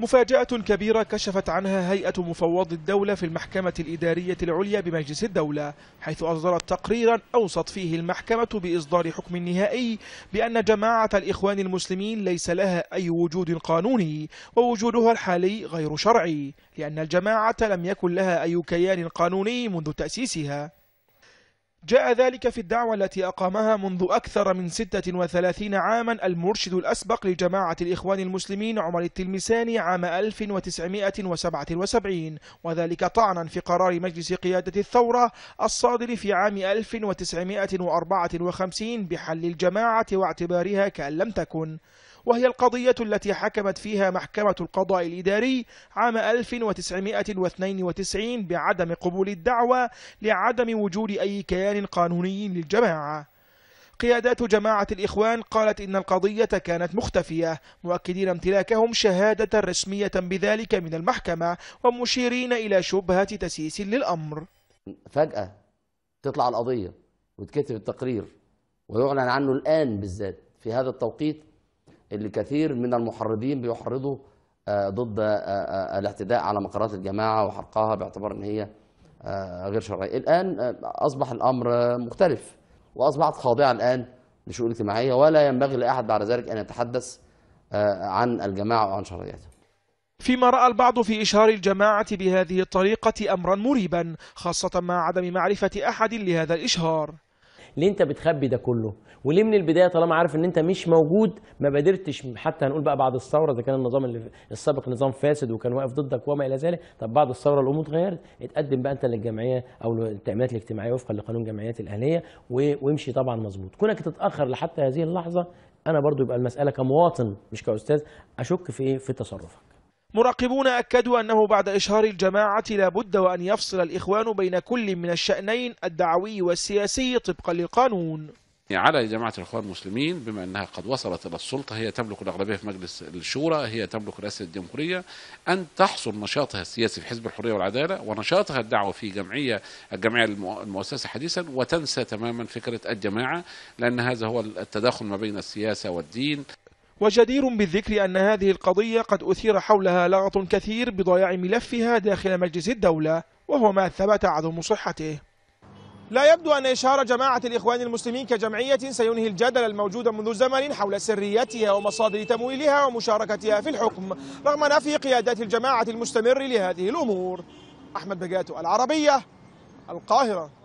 مفاجأة كبيرة كشفت عنها هيئة مفوض الدولة في المحكمة الإدارية العليا بمجلس الدولة حيث أصدرت تقريرا أوصت فيه المحكمة بإصدار حكم نهائي بأن جماعة الإخوان المسلمين ليس لها أي وجود قانوني ووجودها الحالي غير شرعي لأن الجماعة لم يكن لها أي كيان قانوني منذ تأسيسها جاء ذلك في الدعوة التي أقامها منذ أكثر من 36 عاما المرشد الأسبق لجماعة الإخوان المسلمين عمر التلمساني عام 1977 وذلك طعنا في قرار مجلس قيادة الثورة الصادر في عام 1954 بحل الجماعة واعتبارها كأن لم تكن وهي القضية التي حكمت فيها محكمة القضاء الإداري عام 1992 بعدم قبول الدعوة لعدم وجود أي كيان بيان قانوني للجماعة قيادات جماعة الإخوان قالت إن القضية كانت مختفية مؤكدين امتلاكهم شهادة رسمية بذلك من المحكمة ومشيرين إلى شبهة تسييس للأمر فجأة تطلع القضية وتكتب التقرير ويعلن عنه الآن بالذات في هذا التوقيت اللي كثير من المحرضين بيحرضوا آه، ضد آه، آه، الاعتداء على مقرات الجماعة وحرقها باعتبار أن هي آه، غير شرعيه الان آه، اصبح الامر مختلف واصبحت خاضعه الان لشؤون اجتماعيه ولا ينبغي لاحد بعد ذلك ان يتحدث آه، عن الجماعه وعن شرعيتها فيما رأى البعض في إشهار الجماعة بهذه الطريقة أمرا مريبا خاصة مع عدم معرفة أحد لهذا الإشهار ليه انت بتخبي ده كله وليه من البدايه طالما عارف ان انت مش موجود ما بادرتش حتى هنقول بقى بعد الثوره اذا كان النظام اللي السابق نظام فاسد وكان واقف ضدك وما الى ذلك طب بعد الثوره الامور اتغيرت اتقدم بقى انت للجمعيه او للتامينات الاجتماعيه وفقا لقانون الجمعيات الاهليه وامشي طبعا مظبوط كونك تتاخر لحتى هذه اللحظه انا برضو يبقى المساله كمواطن مش كاستاذ اشك في ايه في تصرفك مراقبون أكدوا أنه بعد إشهار الجماعة لابد وأن يفصل الإخوان بين كل من الشأنين الدعوي والسياسي طبقا للقانون يعني على جماعة الإخوان المسلمين بما أنها قد وصلت إلى السلطة هي تملك الأغلبية في مجلس الشورى هي تملك رئاسة الجمهورية أن تحصر نشاطها السياسي في حزب الحرية والعدالة ونشاطها الدعوة في جمعية الجمعية المؤسسة حديثا وتنسى تماما فكرة الجماعة لأن هذا هو التداخل ما بين السياسة والدين وجدير بالذكر أن هذه القضية قد أثير حولها لغط كثير بضياع ملفها داخل مجلس الدولة وهو ما ثبت عدم صحته لا يبدو أن إشهار جماعة الإخوان المسلمين كجمعية سينهي الجدل الموجود منذ زمن حول سريتها ومصادر تمويلها ومشاركتها في الحكم رغم نفي قيادات الجماعة المستمر لهذه الأمور أحمد بقاتو العربية القاهرة